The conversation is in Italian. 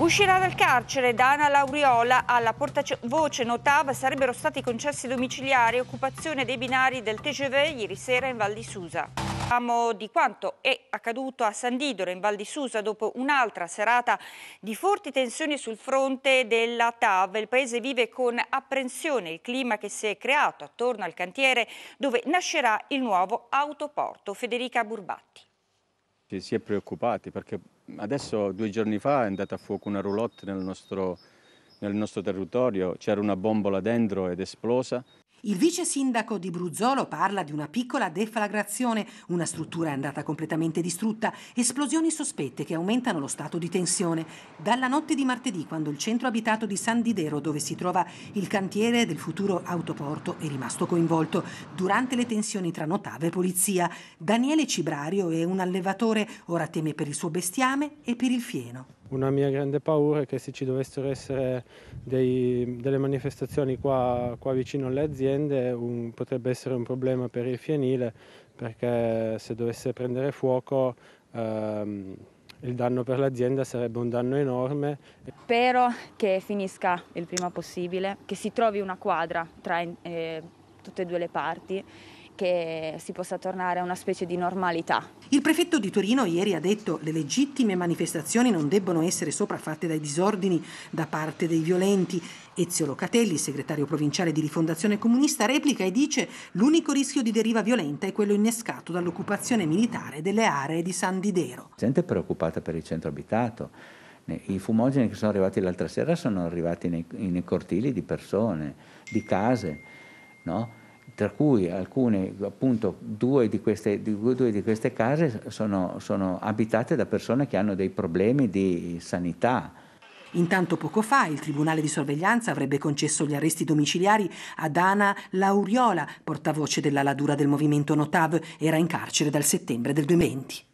Uscirà dal carcere Dana Lauriola alla portavoce Notava sarebbero stati concessi domiciliari e occupazione dei binari del TGV ieri sera in Val di Susa. Parliamo di quanto è accaduto a San in Val di Susa dopo un'altra serata di forti tensioni sul fronte della TAV. Il paese vive con apprensione il clima che si è creato attorno al cantiere dove nascerà il nuovo autoporto. Federica Burbatti. Ci si è preoccupati perché adesso due giorni fa è andata a fuoco una roulotte nel nostro, nel nostro territorio, c'era una bombola dentro ed è esplosa. Il vice sindaco di Bruzzolo parla di una piccola deflagrazione, una struttura è andata completamente distrutta, esplosioni sospette che aumentano lo stato di tensione. Dalla notte di martedì, quando il centro abitato di San Didero, dove si trova il cantiere del futuro autoporto, è rimasto coinvolto durante le tensioni tra notave e polizia. Daniele Cibrario è un allevatore, ora teme per il suo bestiame e per il fieno. Una mia grande paura è che se ci dovessero essere dei, delle manifestazioni qua, qua, vicino alle aziende un, potrebbe essere un problema per il fienile perché se dovesse prendere fuoco ehm, il danno per l'azienda sarebbe un danno enorme. Spero che finisca il prima possibile, che si trovi una quadra tra eh, tutte e due le parti che si possa tornare a una specie di normalità. Il prefetto di Torino ieri ha detto che le legittime manifestazioni non debbono essere sopraffatte dai disordini da parte dei violenti. Ezio Locatelli, segretario provinciale di Rifondazione Comunista, replica e dice che l'unico rischio di deriva violenta è quello innescato dall'occupazione militare delle aree di San Didero. La gente è preoccupata per il centro abitato. I fumogeni che sono arrivati l'altra sera sono arrivati nei, nei cortili di persone, di case, no? tra cui alcune, appunto due di queste, due di queste case sono, sono abitate da persone che hanno dei problemi di sanità. Intanto poco fa il Tribunale di sorveglianza avrebbe concesso gli arresti domiciliari ad Ana Lauriola, portavoce della Ladura del movimento Notav, era in carcere dal settembre del 2020.